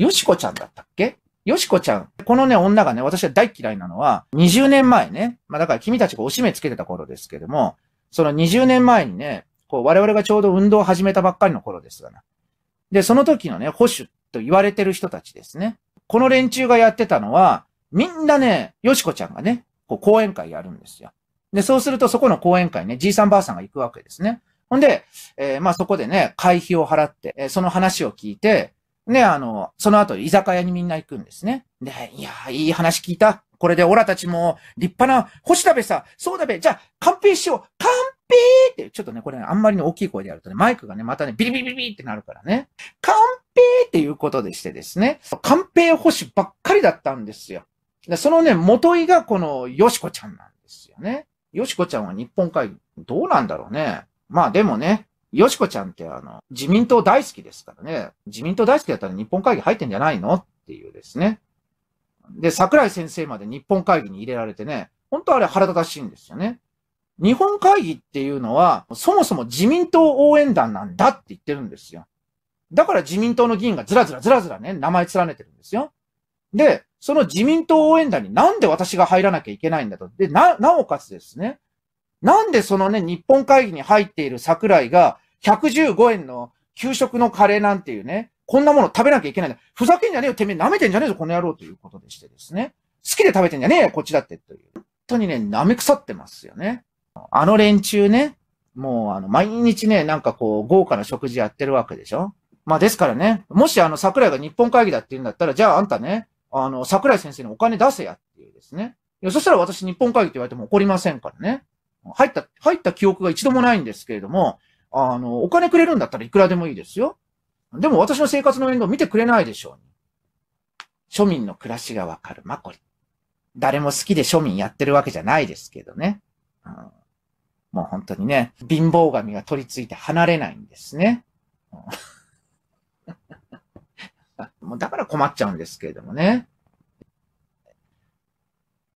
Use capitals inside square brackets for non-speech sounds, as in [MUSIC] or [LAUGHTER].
よしこちゃんだったっけよしこちゃん。このね、女がね、私は大嫌いなのは、20年前ね、まあだから君たちがおしめつけてた頃ですけども、その20年前にね、こう我々がちょうど運動を始めたばっかりの頃ですがな。で、その時のね、保守と言われてる人たちですね。この連中がやってたのは、みんなね、よしこちゃんがね、こう講演会やるんですよ。で、そうするとそこの講演会ね、じいさんばあさんが行くわけですね。ほんで、えー、まあそこでね、会費を払って、えー、その話を聞いて、ね、あの、その後居酒屋にみんな行くんですね。で、いや、いい話聞いた。これでオラたちも立派な、星食べさ、そうだべ、じゃあ、完杯しよう。完璧って、ちょっとね、これ、ね、あんまりに大きい声でやるとね、マイクがね、またね、ビリビリビリってなるからね。完璧っていうことでしてですね、乾杯星ばっかりだったんですよ。でそのね、元井がこの、よしこちゃんなんですよね。よしこちゃんは日本海、どうなんだろうね。まあでもね、よしこちゃんってあの、自民党大好きですからね、自民党大好きだったら日本会議入ってんじゃないのっていうですね。で、桜井先生まで日本会議に入れられてね、本当あれ腹立たしいんですよね。日本会議っていうのは、そもそも自民党応援団なんだって言ってるんですよ。だから自民党の議員がずらずらずらずらね、名前連ねてるんですよ。で、その自民党応援団になんで私が入らなきゃいけないんだと。で、な、なおかつですね、なんでそのね、日本会議に入っている桜井が、115円の給食のカレーなんていうね、こんなもの食べなきゃいけないんだ。ふざけんじゃねえよ、てめえ舐めてんじゃねえぞ、この野郎ということでしてですね。好きで食べてんじゃねえよ、こっちだってという。本当にね、舐め腐ってますよね。あの連中ね、もうあの、毎日ね、なんかこう、豪華な食事やってるわけでしょまあですからね、もしあの、桜井が日本会議だって言うんだったら、じゃああんたね、あの、桜井先生にお金出せやっていうですね。いや、そしたら私日本会議って言われても怒りませんからね。入った、入った記憶が一度もないんですけれども、あの、お金くれるんだったらいくらでもいいですよ。でも私の生活の面倒見てくれないでしょう、ね。庶民の暮らしがわかるマコリ。誰も好きで庶民やってるわけじゃないですけどね。うん、もう本当にね、貧乏神が取り付いて離れないんですね。うん [LAUGHS] もうだから困っちゃうんですけれどもね。